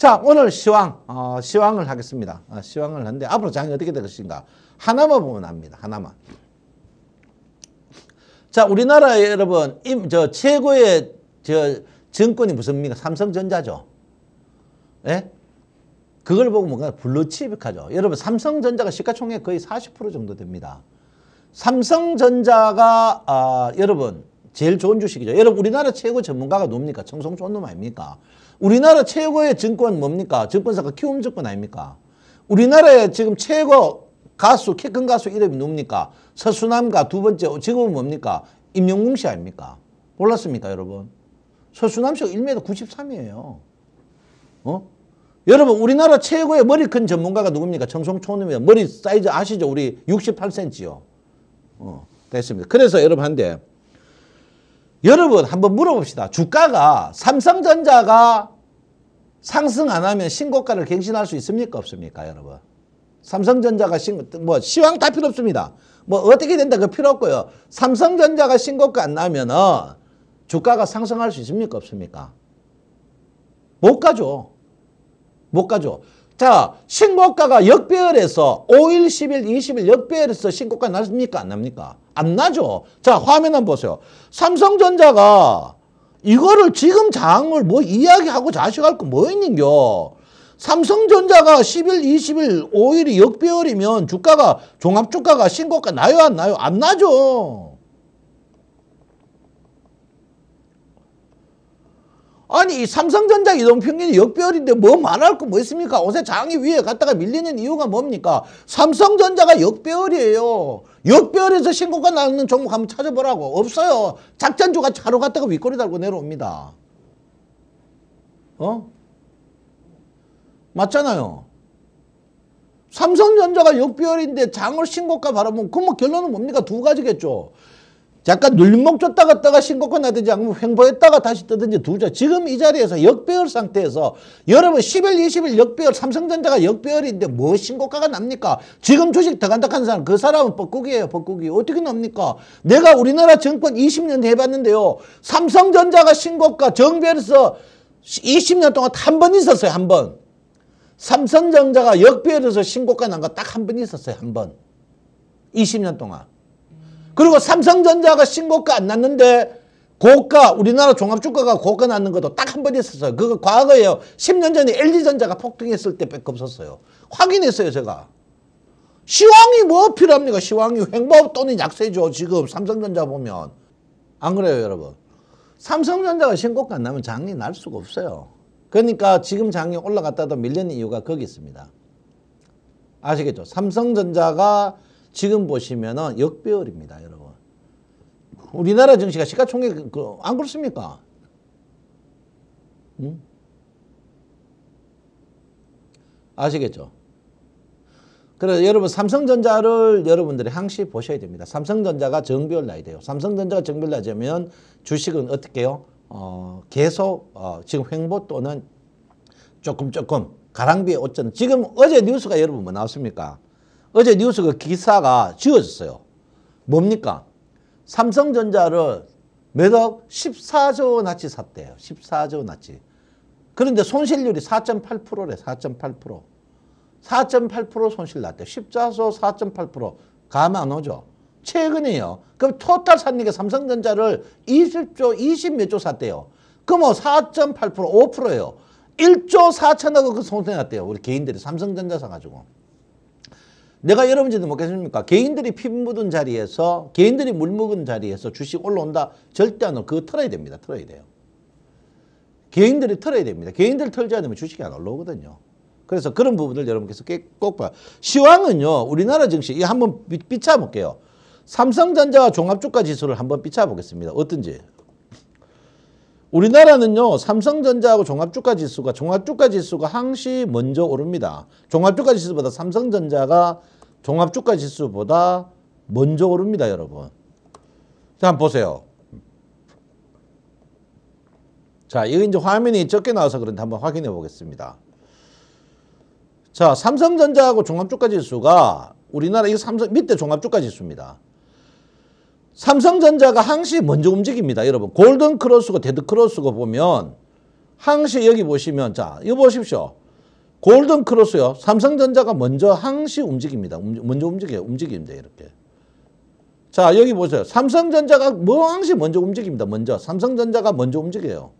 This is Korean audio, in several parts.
자, 오늘 시황, 어, 시황을 하겠습니다. 어, 시황을 하는데 앞으로 장이 어떻게 될 것인가. 하나만 보면 압니다. 하나만. 자, 우리나라 여러분, 임, 저 최고의 저 정권이 무슨입니까? 삼성전자죠. 예? 그걸 보고 뭔가 블루칩하죠. 여러분 삼성전자가 시가총액 거의 40% 정도 됩니다. 삼성전자가 아, 여러분 제일 좋은 주식이죠. 여러분 우리나라 최고 전문가가 누굽니까? 청송 좋놈 아닙니까? 우리나라 최고의 증권 뭡니까? 증권사가 키움 증권 아닙니까? 우리나라의 지금 최고 가수, 키 큰 가수 이름이 누굽니까? 서수남과 두 번째 직업은 뭡니까? 임영웅 씨 아닙니까? 몰랐습니까, 여러분? 서수남 씨가 1m 93이에요. 어? 여러분, 우리나라 최고의 머리 큰 전문가가 누굽니까? 정성초입니다 머리 사이즈 아시죠? 우리 68cm요. 어, 됐습니다. 그래서 여러분 한데, 여러분 한번 물어봅시다. 주가가 삼성전자가 상승 안 하면 신고가를 갱신할 수 있습니까? 없습니까? 여러분. 삼성전자가 신, 뭐, 시황 다 필요 없습니다. 뭐, 어떻게 된다, 그 필요 없고요. 삼성전자가 신고가 안 나면은 주가가 상승할 수 있습니까? 없습니까? 못 가죠. 못 가죠. 자, 신고가가 역배열에서 5일, 10일, 20일 역배열에서 신고가 났습니까? 안 납니까? 안 나죠. 자, 화면 한번 보세요. 삼성전자가 이거를 지금 장을 뭐 이야기하고 자식할 거 뭐 있는겨. 삼성전자가 10일, 20일, 5일이 역배열이면 주가가 종합주가가 신고가 나요 안 나요? 안 나죠. 아니 이 삼성전자 이동평균이 역배열인데 뭐 말할 거 뭐 있습니까? 옷의 장이 위에 갔다가 밀리는 이유가 뭡니까? 삼성전자가 역배열이에요. 역배열에서 신고가 나는 종목 한번 찾아보라고. 없어요. 작전주가 자로 갔다가 윗꼬리 달고 내려옵니다. 어? 맞잖아요. 삼성전자가 역배열인데 장을 신고가 바라보면 그럼 뭐 결론은 뭡니까? 두 가지겠죠. 잠깐 눌림목 줬다 갔다가 신고권 나든지 아니면 횡보했다가 다시 뜨든지 두자. 지금 이 자리에서 역배열 상태에서 여러분 10일, 20일 역배열 삼성전자가 역배열인데 뭐 신고가가 납니까? 지금 주식 더 간다 한 사람 그 사람은 벚꾸이에요벚꾸이 어떻게 납니까? 내가 우리나라 정권 20년 해봤는데요. 삼성전자가 신고가 정배열에서 20년 동안 한 번 있었어요. 한 번. 삼성전자가 역배열에서 신고가 난 거 딱 한 번 있었어요. 한 번. 20년 동안. 그리고 삼성전자가 신고가 안 났는데 고가 우리나라 종합주가가 고가 났는 것도 딱 한 번 있었어요. 그거 과거에요. 10년 전에 LG전자가 폭등했을 때 백업 썼어요. 확인했어요 제가. 시황이 뭐 필요합니까? 시황이 횡법 또는 약세죠. 지금 삼성전자 보면. 안 그래요 여러분? 삼성전자가 신고가 안 나면 장이 날 수가 없어요. 그러니까 지금 장이 올라갔다도 밀리는 이유가 거기 있습니다. 아시겠죠? 삼성전자가 지금 보시면은 역배열입니다, 여러분. 우리나라 증시가 시가총액 그, 그, 안 그렇습니까? 음? 아시겠죠? 그래서 여러분 삼성전자를 여러분들이 항시 보셔야 됩니다. 삼성전자가 정비 나야 돼요. 삼성전자가 정비 나자면 주식은 어떻게 해요? 어, 계속 어, 지금 횡보 또는 조금 조금 가랑비에 옷전 지금 어제 뉴스가 여러분 뭐 나왔습니까? 어제 뉴스 그 기사가 지워졌어요. 뭡니까? 삼성전자를 매덕 14조 원어치 샀대요. 14조 원어치. 그런데 손실률이 4.8%래. 4.8%. 4.8% 손실 났대요. 십자소 4.8%감안 오죠. 최근에요. 그럼 토탈 산는게 삼성전자를 20조 20몇조 샀대요. 그럼 4.8% 뭐 5%예요. 1조 4천억 원그 손해 났대요. 우리 개인들이 삼성전자 사가지고. 내가 여러분들도 먹겠습니까? 뭐 개인들이 피 묻은 자리에서 개인들이 물 묻은 자리에서 주식 올라온다 절대 안 올. 그거 털어야 됩니다. 털어야 돼요. 개인들이 털어야 됩니다. 개인들 털지 않으면 주식이 안 올라오거든요. 그래서 그런 부분을 여러분께서 꼭봐 시황은요. 우리나라 증시 이 한번 비춰볼게요. 삼성전자와 종합주가 지수를 한번 비춰보겠습니다. 어떤지. 우리나라는요 삼성전자하고 종합주가 지수가 종합주가 지수가 항시 먼저 오릅니다. 종합주가 지수보다 삼성전자가 종합주가 지수보다 먼저 오릅니다 여러분. 자 한번 보세요. 자 이거 이제 화면이 적게 나와서 그런데 한번 확인해 보겠습니다. 자 삼성전자하고 종합주가 지수가 우리나라 이 삼성 밑에 종합주가 지수입니다. 삼성전자가 항시 먼저 움직입니다. 여러분 골든 크로스고 데드 크로스고 보면 항시 여기 보시면 자 이거 보십시오. 골든 크로스요. 삼성전자가 먼저 항시 움직입니다. 먼저 움직여요. 움직입니다. 이렇게. 자 여기 보세요. 삼성전자가 뭐 항시 먼저 움직입니다. 먼저 삼성전자가 먼저 움직여요.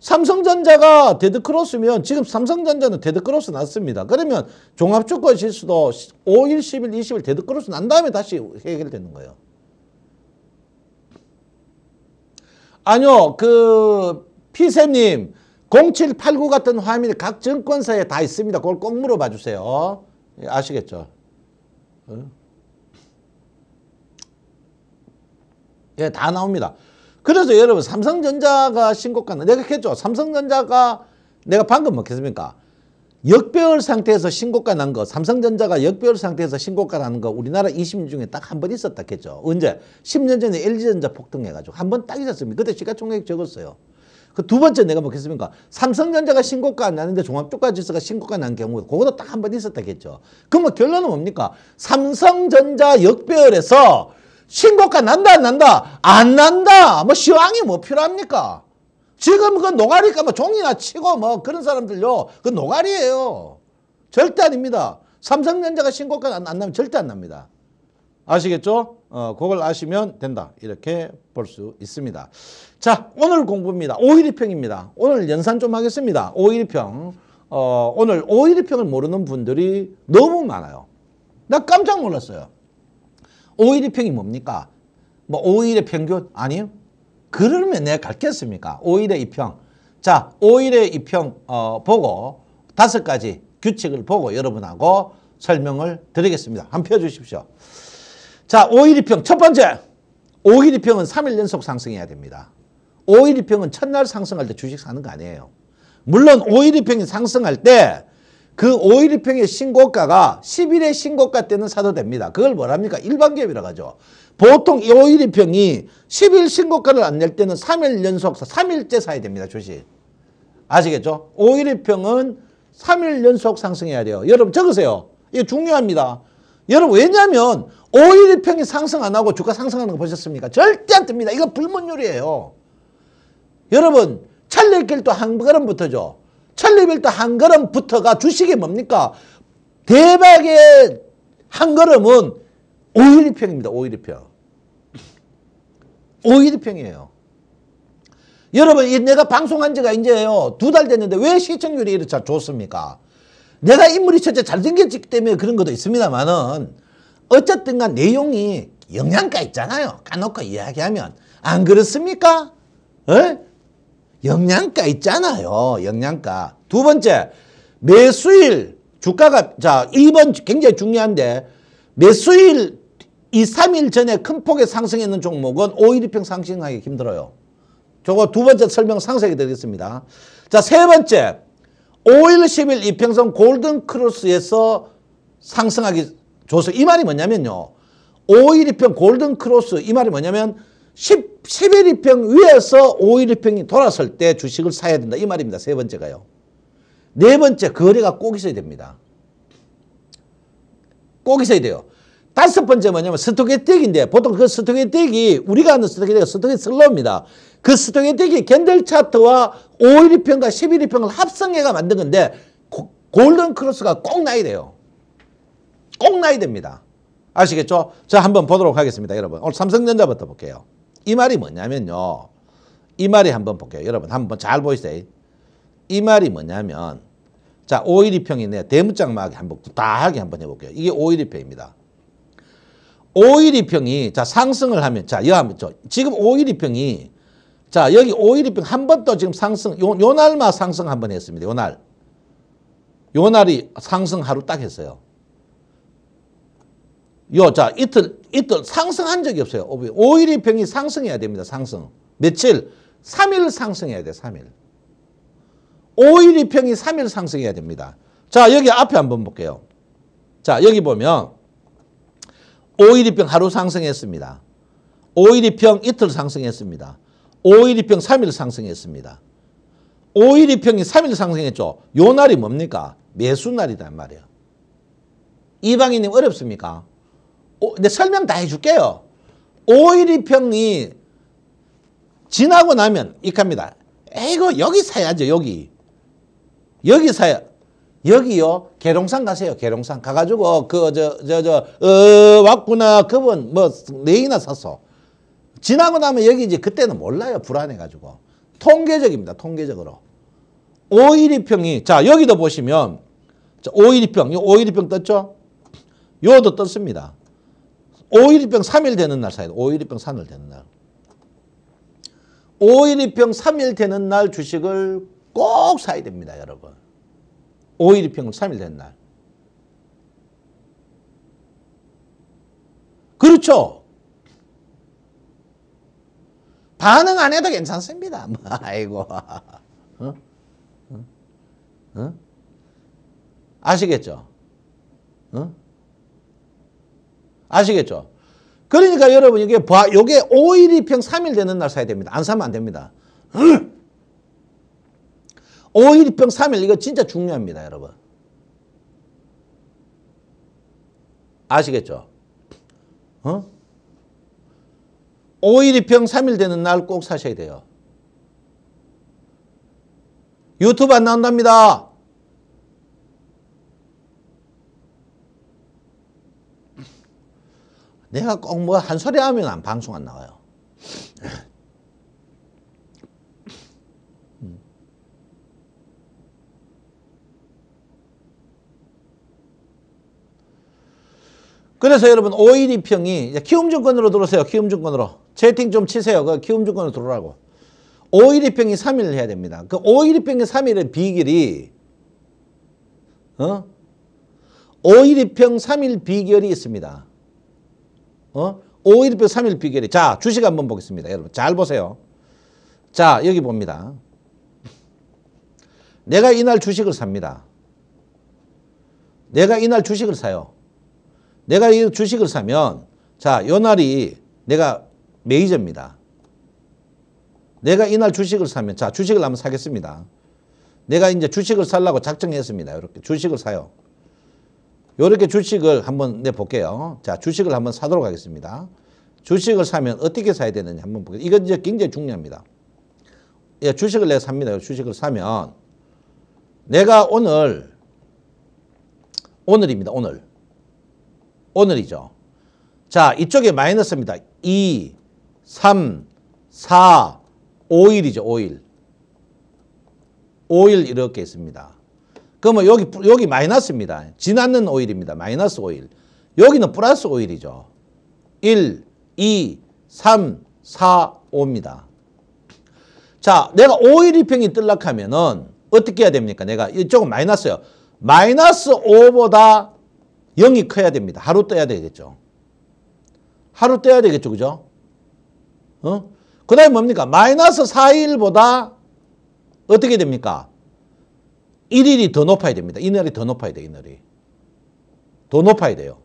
삼성전자가 데드크로스면 지금 삼성전자는 데드크로스 났습니다. 그러면 종합주권 실수도 5일, 10일, 20일 데드크로스 난 다음에 다시 해결되는 거예요. 아니요. 그 피세님 0789 같은 화면이 각 증권사에 다 있습니다. 그걸 꼭 물어봐 주세요. 예, 아시겠죠? 예, 다 나옵니다. 그래서 여러분 삼성전자가 신고가는 내가 했죠. 삼성전자가 내가 방금 먹겠습니까? 역배열 상태에서 신고가 난 거, 삼성전자가 역배열 상태에서 신고가 난 거 우리나라 20년 중에 딱 한 번 있었다겠죠. 언제? 10년 전에 LG전자 폭등해가지고 한 번 딱 있었습니다. 그때 시가총액 적었어요. 그 두 번째 내가 뭐겠습니까? 삼성전자가 신고가 안 나는데 종합주가지수가 신고가 난 경우 그거도 딱 한 번 있었다겠죠. 그러면 뭐 결론은 뭡니까? 삼성전자 역배열에서 신고가 난다 안 난다 안 난다 뭐 시황이 뭐 필요합니까? 지금 그 노가리가 뭐 종이나 치고 뭐 그런 사람들요. 그 노가리예요. 절대 아닙니다. 삼성전자가 신고가 안, 안 나면 절대 안 납니다. 아시겠죠? 어, 그걸 아시면 된다. 이렇게 볼 수 있습니다. 자, 오늘 공부입니다. 5.12평입니다. 오늘 연산 좀 하겠습니다. 5.12평. 어, 오늘 5.12평을 모르는 분들이 너무 많아요. 나 깜짝 놀랐어요. 5.12평이 뭡니까? 뭐 5일의 평균? 아니요. 그러면 내가 갈겠습니까? 5일의 2평. 자, 5일의 2평 어, 보고 다섯 가지 규칙을 보고 여러분하고 설명을 드리겠습니다. 한 표 주십시오. 자, 5일 2평 첫 번째. 5일 2평은 3일 연속 상승해야 됩니다. 5일 2평은 첫날 상승할 때 주식 사는 거 아니에요. 물론 5일 2평이 상승할 때그 5.12평의 신고가가 10일의 신고가 때는 사도 됩니다. 그걸 뭐랍니까? 일반기업이라고 하죠. 보통 5.12평이 10일 신고가를 안 낼 때는 3일 연속, 3일째 사야 됩니다. 주식. 아시겠죠? 5.12평은 3일 연속 상승해야 돼요. 여러분 적으세요. 이거 중요합니다. 여러분 왜냐하면 5.12평이 상승 안 하고 주가 상승하는 거 보셨습니까? 절대 안 뜹니다. 이거 불문율이에요. 여러분 찰낼 길도 한 걸음부터죠. 찰리빌트 한 걸음 부터가 주식이 뭡니까? 대박의 한 걸음은 5일이평입니다. 5일이평. 5일이평이에요. 여러분 내가 방송한 지가 이제요 두 달 됐는데 왜 시청률이 이렇게 좋습니까? 내가 인물이 첫째 잘생겼기 때문에 그런 것도 있습니다만은 어쨌든 간 내용이 영양가 있잖아요. 까놓고 이야기하면 안 그렇습니까? 에? 영양가 있잖아요. 영양가. 두 번째, 매수일 주가가 자 1번 굉장히 중요한데 매수일 이 삼 일 전에 큰 폭의 상승했는 종목은 오일이평 상승하기 힘들어요. 저거 두 번째 설명 상세하게 드리겠습니다. 자, 세 번째. 오일1일 이평선 골든 크로스에서 상승하기 좋소. 이 말이 뭐냐면요. 오일이평 골든 크로스 이 말이 뭐냐면 10, 11위평 위에서 5일위평이 돌아설 때 주식을 사야 된다. 이 말입니다. 세 번째가요. 네 번째, 거래가 꼭 있어야 됩니다. 꼭 있어야 돼요. 다섯 번째 뭐냐면 스톡의떡인데 보통 그스톡의떡이 우리가 아는 스톡의 떡이 스톡의 슬로우입니다. 그스톡의떡이 겐델 차트와 5일위평과 11위평을 합성해가 만든 건데 골든 크로스가 꼭 나야 돼요. 꼭 나야 됩니다. 아시겠죠? 자, 한번 보도록 하겠습니다. 여러분. 오늘 삼성전자부터 볼게요. 이 말이 뭐냐면요. 이 말이 한번 볼게요. 여러분 한번 잘 보이세요. 이 말이 뭐냐면 자 5.12평이네. 대문짝막이 한번 다하게 한번 해볼게요. 이게 5.12평입니다. 5.12평이 자 상승을 하면 자 여하면 지금 5.12평이 자 여기 5.12평 한 번 더 지금 상승 요, 요 날만 상승 한번 했습니다. 요 날. 요 날이 상승 하루 딱 했어요. 요, 자, 이틀, 이틀 상승한 적이 없어요. 오일이 병이 상승해야 됩니다. 상승. 며칠? 3일 상승해야 돼, 3일. 오일이 평이 3일 상승해야 됩니다. 자, 여기 앞에 한번 볼게요. 자, 여기 보면 오일이 평 하루 상승했습니다. 오일이 평 이틀 상승했습니다. 오일이 평 3일 상승했습니다. 오일이 평이 3일 상승했죠. 요 날이 뭡니까? 매수날이란 말이에요. 이방인님 어렵습니까? 오, 근데 설명 다 해줄게요. 5.12평이 지나고 나면 이겁니다. 에이거 여기 사야죠 여기. 여기 사야. 여기요 계룡산 가세요 계룡산 가가지고 그저저저 어 왔구나 그분 뭐 네이나 샀어. 지나고 나면 여기지 그때는 몰라요 불안해가지고. 통계적입니다 통계적으로. 5.12평이 자 여기도 보시면 5.12평 요5 1평 떴죠? 요도 떴습니다. 5.12병 3일 되는 날 사야 돼. 5.12병 3일 되는 날. 5.12병 3일 되는 날 주식을 꼭 사야 됩니다, 여러분. 5.12병 3일 되는 날. 그렇죠. 반응 안 해도 괜찮습니다. 아이고. 어? 어? 어? 아시겠죠? 어? 아시겠죠? 그러니까 여러분 이게 봐, 요게 5일 2평 3일 되는 날 사야 됩니다. 안 사면 안 됩니다. 5일 2평 3일 이거 진짜 중요합니다, 여러분. 아시겠죠? 어? 5일 2평 3일 되는 날 꼭 사셔야 돼요. 유튜브 안 나온답니다. 내가 꼭 뭐 한 소리 하면 안 방송 안 나와요. 그래서 여러분 5.12 평이 키움증권으로 들어오세요. 키움증권으로. 채팅 좀 치세요. 그 키움증권으로 들어오라고. 5.12 평이 3일 해야 됩니다. 그5.12 평이 3일의 비결이 어? 5.12평 3일 비결이 있습니다. 어? 5일표 3일 비결이. 자, 주식 한번 보겠습니다. 여러분 잘 보세요. 자, 여기 봅니다. 내가 이날 주식을 삽니다. 내가 이날 주식을 사요. 내가 이 주식을 사면 자, 요 날이 내가 메이저입니다 내가 이날 주식을 사면 자, 주식을 한번 사겠습니다. 내가 이제 주식을 살라고 작정했습니다. 이렇게 주식을 사요. 이렇게 주식을 한번 내볼게요. 자, 주식을 한번 사도록 하겠습니다. 주식을 사면 어떻게 사야 되는지 한번 보겠습 이건 이제 굉장히 중요합니다. 예, 주식을 내가 삽니다. 주식을 사면 내가 오늘 오늘입니다. 오늘. 오늘이죠. 자, 이쪽에 마이너스입니다. 2, 3, 4, 5일이죠. 5일. 5일 이렇게 있습니다. 그러면 여기, 여기 마이너스입니다. 지나는 오일입니다. 마이너스 오일. 여기는 플러스 오일이죠. 1, 2, 3, 4, 5입니다. 자, 내가 오일 이평이 뜰락하면은 어떻게 해야 됩니까? 내가 이쪽은 마이너스요. 마이너스 5보다 0이 커야 됩니다. 하루 떠야 되겠죠. 하루 떠야 되겠죠. 그죠? 어? 그 다음에 뭡니까? 마이너스 4일보다 어떻게 됩니까? 1일이 더 높아야 됩니다. 이날이 더 높아야 돼 이날이. 더 높아야 돼요.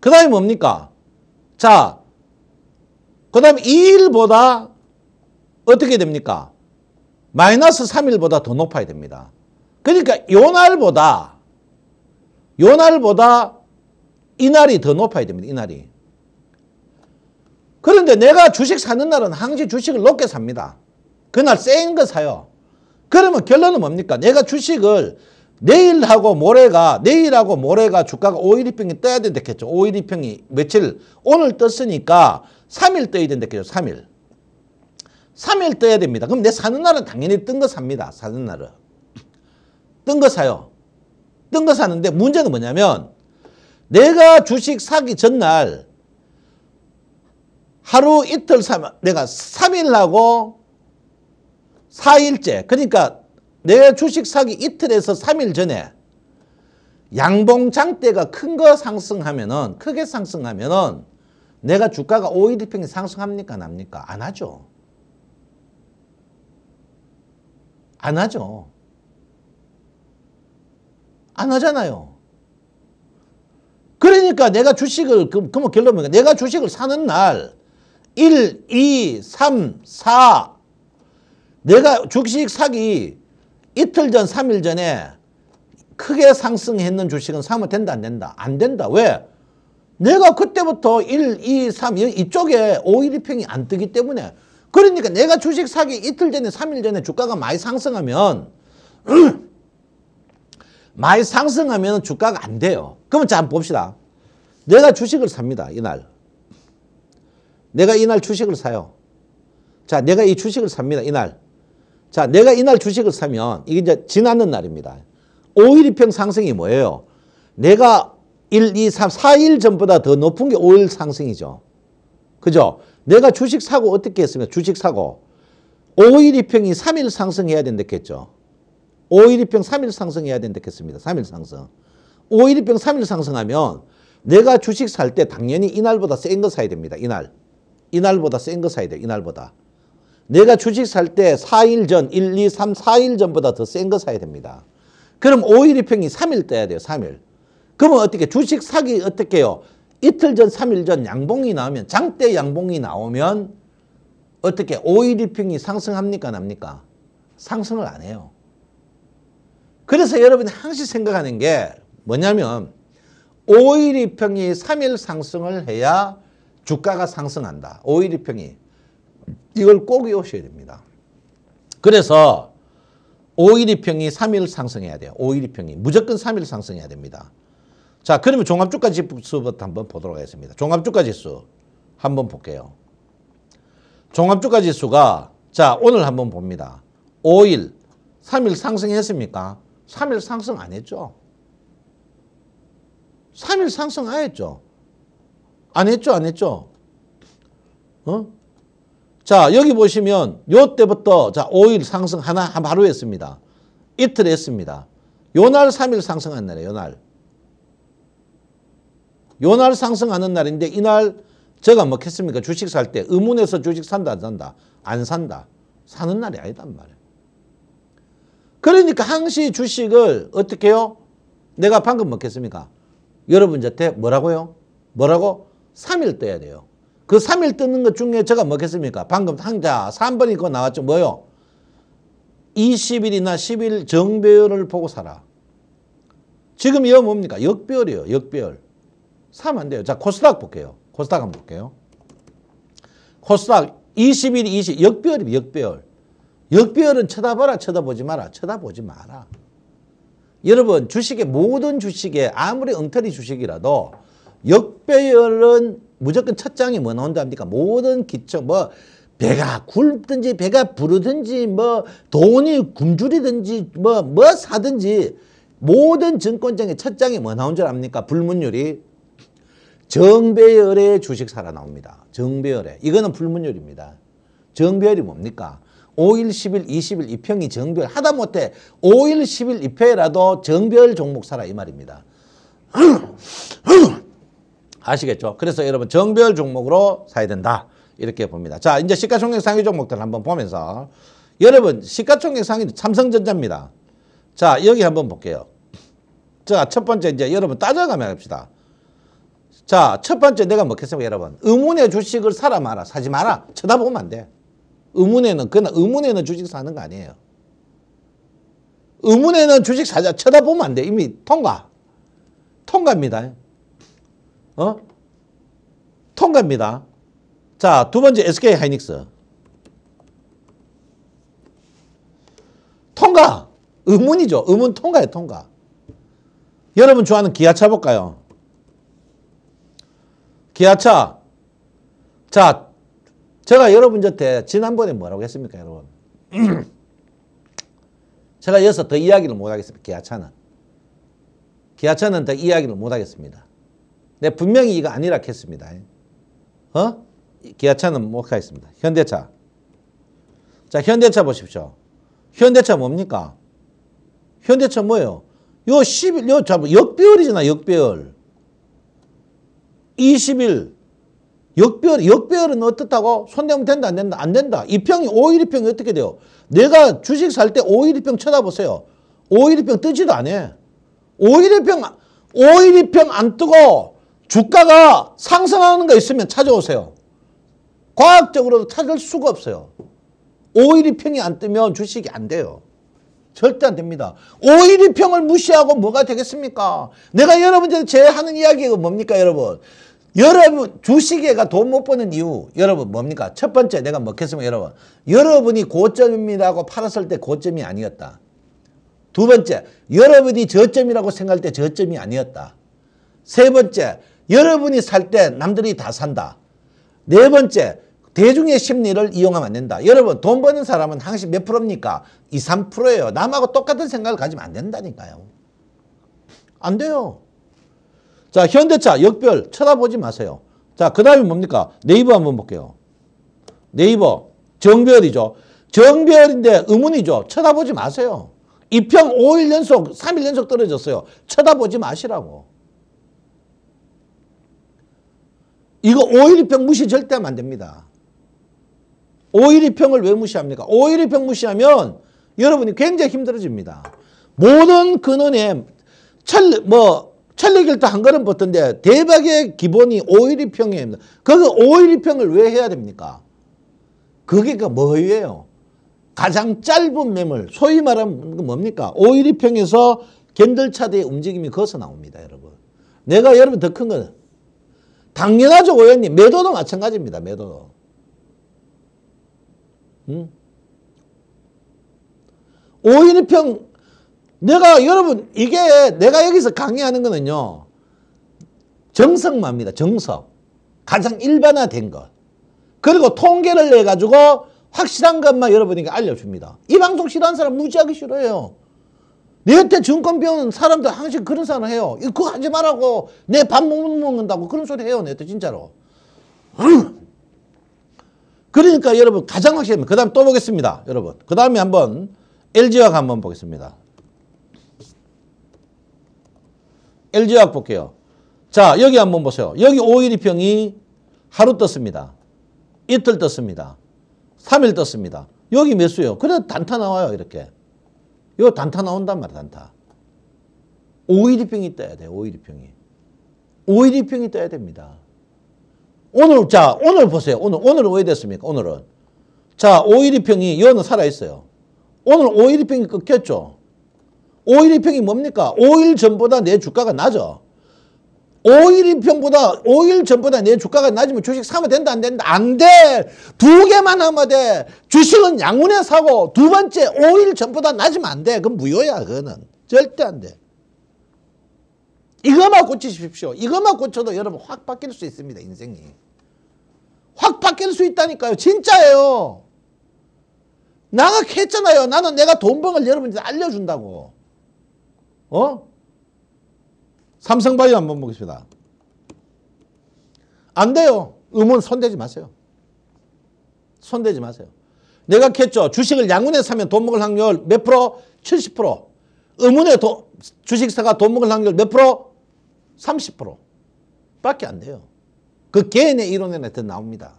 그 다음에 뭡니까? 자, 그 다음에 2일보다 어떻게 됩니까? 마이너스 3일보다 더 높아야 됩니다. 그러니까 요 날보다 요 날보다 이 날이 더 높아야 됩니다. 이 날이. 그런데 내가 주식 사는 날은 항시 주식을 높게 삽니다. 그날 센 거 사요. 그러면 결론은 뭡니까? 내가 주식을 내일하고 모레가 내일하고 모레가 주가가 5일 이평이 떠야 된댔겠죠. 5일 이평이 며칠 오늘 떴으니까 3일 떠야 된댔겠죠. 3일. 3일 떠야 됩니다. 그럼 내 사는 날은 당연히 뜬 거 삽니다. 사는 날은. 뜬거 사요. 뜬 거 사는데 문제는 뭐냐면 내가 주식 사기 전날 하루 이틀 사면 내가 3일 하고 4일째 그러니까 내 주식 사기 이틀에서 3일 전에 양봉장 대가 큰 거 상승하면은 크게 상승하면은 내가 주가가 5일이평이 상승합니까 납니까안 하죠. 안 하죠. 안 하잖아요. 그러니까 내가 주식을 그럼 결론은 내가 주식을 사는 날 1, 2, 3, 4 내가 주식 사기 이틀 전, 3일 전에 크게 상승했는 주식은 사면 된다, 안 된다? 안 된다. 왜? 내가 그때부터 1, 2, 3, 이쪽에 5, 1, 2평이 안 뜨기 때문에 그러니까 내가 주식 사기 이틀 전에, 3일 전에 주가가 많이 상승하면 많이 상승하면 주가가 안 돼요. 그러면 자, 한번 봅시다. 내가 주식을 삽니다. 이날. 내가 이날 주식을 사요. 자, 내가 이 주식을 삽니다. 이날. 자, 내가 이날 주식을 사면 이게 이제 지나는 날입니다. 5일 이평 상승이 뭐예요? 내가 1, 2, 3, 4일 전보다 더 높은 게 5일 상승이죠. 그죠? 내가 주식 사고 어떻게 했으면 주식 사고 5일 이평이 3일 상승해야 된댔겠죠. 5일 이평 3일 상승해야 된댔겠습니다. 3일 상승. 5일 이평 3일 상승하면 내가 주식 살 때 당연히 이날보다 센 거 사야 됩니다. 이날. 이날보다 센 거 사야 돼. 이날보다. 내가 주식 살 때 4일 전, 1, 2, 3, 4일 전보다 더 센 거 사야 됩니다. 그럼 5일이 평이 3일 떠야 돼요. 3일. 그러면 어떻게 주식 사기 어떻게 해요? 이틀 전, 3일 전 양봉이 나오면 장대 양봉이 나오면 어떻게 5일 2평이 상승합니까? 납니까? 상승을 안 해요. 그래서 여러분이 항상 생각하는 게 뭐냐면 5일 2평이 3일 상승을 해야 주가가 상승한다. 5일 2평이. 이걸 꼭 외우셔야 됩니다. 그래서 5 1 2평이 3일 상승해야 돼요. 5 1 2평이. 무조건 3일 상승해야 됩니다. 자, 그러면 종합주가 지수부터 한번 보도록 하겠습니다. 종합주가 지수 한번 볼게요. 종합주가 지수가 자, 오늘 한번 봅니다. 5일, 3일 상승했습니까? 3일 상승 안 했죠? 3일 상승 안 했죠? 안 했죠? 안 했죠? 어? 자, 여기 보시면 요때부터 자, 5일 상승 하나 바로 했습니다. 이틀 했습니다. 요날 3일 상승한 날이에요. 요날. 요날 상승하는 날인데 이날 제가 먹겠습니까? 뭐 주식 살 때 의문에서 주식 산다 안 산다? 안 산다. 사는 날이 아니단 말이에요. 그러니까 항시 주식을 어떻게 해요? 내가 방금 먹겠습니까? 뭐 여러분 한테 뭐라고요? 뭐라고? 3일 떠야 돼요. 그 3일 뜨는 것 중에 제가 먹겠습니까 방금 상자 3번 이거 나왔죠. 뭐요? 20일이나 10일 정배열을 보고 살아. 지금 이거 뭡니까? 역배열이에요. 역배열. 사면 안 돼요. 자, 코스닥 볼게요. 코스닥 한번 볼게요. 코스닥 20일, 20, 역배열이 역배열. 역배열은 쳐다봐라, 쳐다보지 마라. 쳐다보지 마라. 여러분, 주식의 모든 주식에 아무리 엉터리 주식이라도 역배열은 무조건 첫 장이 뭐 나온다 합니까? 모든 기초 뭐 배가 굵든지 배가 부르든지 뭐 돈이 굶주리든지 뭐뭐 뭐 사든지 모든 증권장의 첫 장이 뭐 나온 줄 압니까? 불문율이 정배열의 주식 살아 나옵니다. 정배열에 이거는 불문율입니다. 정배열이 뭡니까? 5일, 10일, 20일, 이평이 정별 하다못해 5일, 10일, 이평이라도 정별 종목 살아 이 말입니다. 아시겠죠? 그래서 여러분 정별 종목으로 사야 된다. 이렇게 봅니다. 자, 이제 시가총액 상위 종목들 한번 보면서 여러분 시가총액 상위 삼성전자입니다. 자, 여기 한번 볼게요. 자, 첫 번째 이제 여러분 따져가며 합시다. 자, 첫 번째 내가 먹겠습니까 뭐 여러분? 의문의 주식을 사라 마라. 사지 마라. 쳐다보면 안 돼. 의문에는 그냥 의문에는 주식 사는 거 아니에요. 의문에는 주식 사자 쳐다보면 안 돼. 이미 통과. 통과입니다. 어? 통과입니다. 자, 두 번째 SK 하이닉스. 통과. 의문이죠. 의문 통과예 통과. 여러분 좋아하는 기아차 볼까요? 기아차. 자, 제가 여러분한테 지난번에 뭐라고 했습니까, 여러분? 제가 여기서 더 이야기를 못하겠습니다, 기아차는. 기아차는 더 이야기를 못하겠습니다. 네, 분명히 이거 아니라 했습니다. 어? 기아차는 못 가겠습니다. 현대차. 자, 현대차 보십시오. 현대차 뭡니까? 현대차 뭐예요? 요 10일, 요, 자, 뭐 역배열이잖아, 역배열. 20일. 역배열, 역배열은 어떻다고? 손대면 된다, 안 된다? 안 된다. 이 평이, 5일 2평이 어떻게 돼요? 내가 주식 살 때 5일 2평 쳐다보세요. 5일 2평 뜨지도 않아. 5일 2평, 5일 2평 안 뜨고 주가가 상승하는 거 있으면 찾아오세요. 과학적으로도 찾을 수가 없어요. 5일이 평이 안 뜨면 주식이 안 돼요. 절대 안 됩니다. 5일이 평을 무시하고 뭐가 되겠습니까? 내가 여러분들 제 하는 이야기가 뭡니까 여러분? 여러분 주식에가 돈 못 버는 이유 여러분 뭡니까? 첫 번째 내가 먹겠습니까 여러분? 여러분이 고점이라고 팔았을 때 고점이 아니었다. 두 번째 여러분이 저점이라고 생각할 때 저점이 아니었다. 세 번째 여러분이 살 때 남들이 다 산다. 네 번째, 대중의 심리를 이용하면 안 된다. 여러분 돈 버는 사람은 항상 몇 프로입니까? 2, 3%예요. 남하고 똑같은 생각을 가지면 안 된다니까요. 안 돼요. 자 현대차 역별 쳐다보지 마세요. 자그 다음이 뭡니까? 네이버 한번 볼게요. 네이버 정별이죠. 정별인데 의문이죠. 쳐다보지 마세요. 이평 5일 연속 3일 연속 떨어졌어요. 쳐다보지 마시라고. 이거 오일이평 무시 절대 하면 안 됩니다. 오일이평을 왜 무시합니까? 오일이평 무시하면 여러분이 굉장히 힘들어집니다. 모든 근원에 철, 뭐, 천리길도 한 걸음 붙던데 대박의 기본이 오일이평입니다. 그거 오일이평을 왜 해야 됩니까? 그게 뭐예요? 가장 짧은 매물, 소위 말하면 뭡니까? 오일이평에서 겐들차대의 움직임이 거기서 나옵니다, 여러분. 내가 여러분 더큰건 당연하죠, 고객님. 매도도 마찬가지입니다, 매도도. 음? 오일평 내가 여러분 이게 내가 여기서 강의하는 거는요. 정석만입니다. 정석. 가장 일반화된 것. 그리고 통계를 내가지고 확실한 것만 여러분에게 알려줍니다. 이 방송 싫어하는 사람 무지하게 싫어해 내한테 정권 배운 사람들 항상 그런 사람 해요. 그거 하지 말라고 내 밥 못 먹는다고 그런 소리 해요. 내한테 진짜로. 그러니까 여러분 가장 확실합니다. 그 다음 또 보겠습니다. 여러분 그 다음에 한번 LG화학 한번 보겠습니다. LG화학 볼게요. 자 여기 한번 보세요. 여기 5 1 2평이 하루 떴습니다. 이틀 떴습니다. 3일 떴습니다. 여기 몇 수요? 그래 도 단타 나와요 이렇게. 이거 단타 나온단 말이야 단타. 오일이병이 떠야 돼 오일이병이. 오일이병이 떠야 됩니다. 오늘 자 오늘 보세요. 오늘 오늘은 왜 됐습니까? 오늘은 자 오일이병이 여는 살아 있어요. 오늘 오일이병이 끊겼죠. 오일이평이 뭡니까? 5일 전보다 내 주가가 낮아. 5일 이평보다 5일 전보다 내 주가가 낮으면 주식 사면 된다 안 된다 안돼두 개만 하면 돼 주식은 양운에 사고 두 번째 5일 전보다 낮으면 안 돼 그건 무효야 그거는 절대 안 돼 이것만 고치십시오 이것만 고쳐도 여러분 확 바뀔 수 있습니다 인생이 확 바뀔 수 있다니까요 진짜예요 나가 했잖아요 나는 내가 돈버을 여러분들 알려준다고 어? 삼성바이오 한번 보겠습니다. 안 돼요. 음은 손대지 마세요. 손대지 마세요. 내가 했죠. 주식을 양문에 사면 돈 먹을 확률 몇 프로? 70%. 의문에 도, 주식사가 돈 먹을 확률 몇 프로? 30% 밖에 안 돼요. 그 개인의 이론에 나옵니다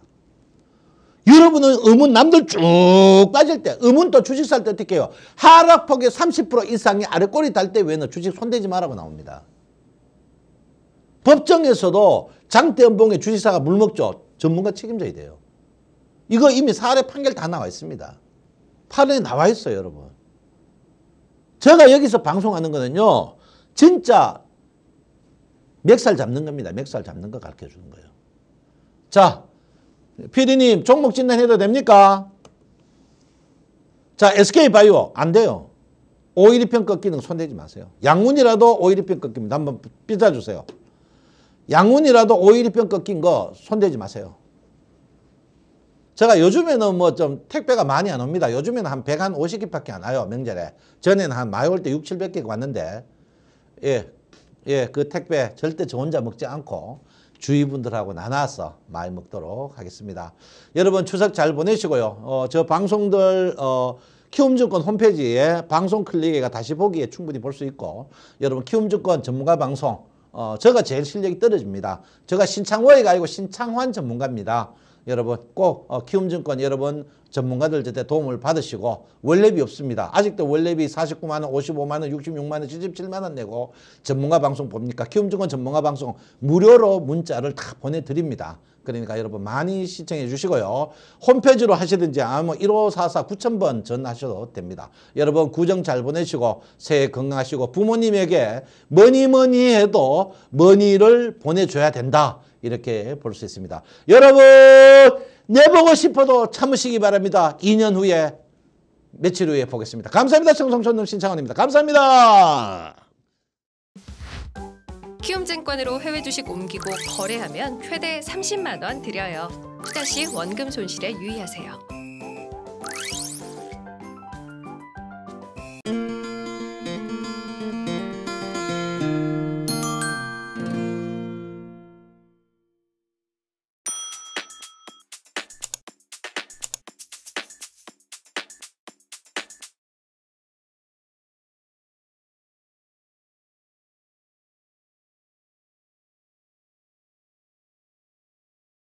여러분은 의문 남들 쭉 빠질 때, 의문도 주식 살 때 어떻게 해요? 하락폭의 30% 이상이 아래 꼬리 달 때외에 주식 손대지 말라고 나옵니다. 법정에서도 장대연봉의 주식사가 물먹죠. 전문가 책임져야 돼요. 이거 이미 사례 판결 다 나와 있습니다. 판례 나와 있어요, 여러분. 제가 여기서 방송하는 거는요. 진짜 맥살 잡는 겁니다. 맥살 잡는 거 가르쳐 주는 거예요. 자, 피디님 종목 진단해도 됩니까? 자, SK바이오 안 돼요. 오일이평 꺾기는 손대지 마세요. 양문이라도 오일이평 꺾입니다. 한번 삐져주세요. 양운이라도 오일이병 꺾인 거 손대지 마세요. 제가 요즘에는 뭐 좀 택배가 많이 안 옵니다. 요즘에는 한 100, 한 50개밖에 안 와요. 명절에. 전에는 한 마이 올때 6, 700개 왔는데 예, 예, 그 택배 절대 저 혼자 먹지 않고 주위 분들하고 나눠서 많이 먹도록 하겠습니다. 여러분 추석 잘 보내시고요. 어, 저 방송들 어, 키움증권 홈페이지에 방송 클릭해가 다시 보기에 충분히 볼 수 있고 여러분 키움증권 전문가 방송 어, 저가 제일 실력이 떨어집니다. 저가 신창호이가 아니고 신창환 전문가입니다. 여러분 꼭 어, 키움증권 여러분 전문가들 제때 도움을 받으시고 월렙이 없습니다. 아직도 월렙이 49만원, 55만원, 66만원, 77만원 내고 전문가 방송 봅니까? 키움증권 전문가 방송 무료로 문자를 다 보내드립니다. 그러니까 여러분 많이 시청해 주시고요. 홈페이지로 하시든지 아무 1544 9000번 전하셔도 됩니다. 여러분 구정 잘 보내시고 새해 건강하시고 부모님에게 뭐니 뭐니 해도 머니를 보내줘야 된다. 이렇게 볼 수 있습니다. 여러분 내보고 싶어도 참으시기 바랍니다. 2년 후에 며칠 후에 보겠습니다. 감사합니다. 청송촌놈 신창원입니다. 감사합니다. 키움 증권으로 해외 주식 옮기고 거래하면 최대 30만 원 드려요. 투자 시 원금 손실에 유의하세요.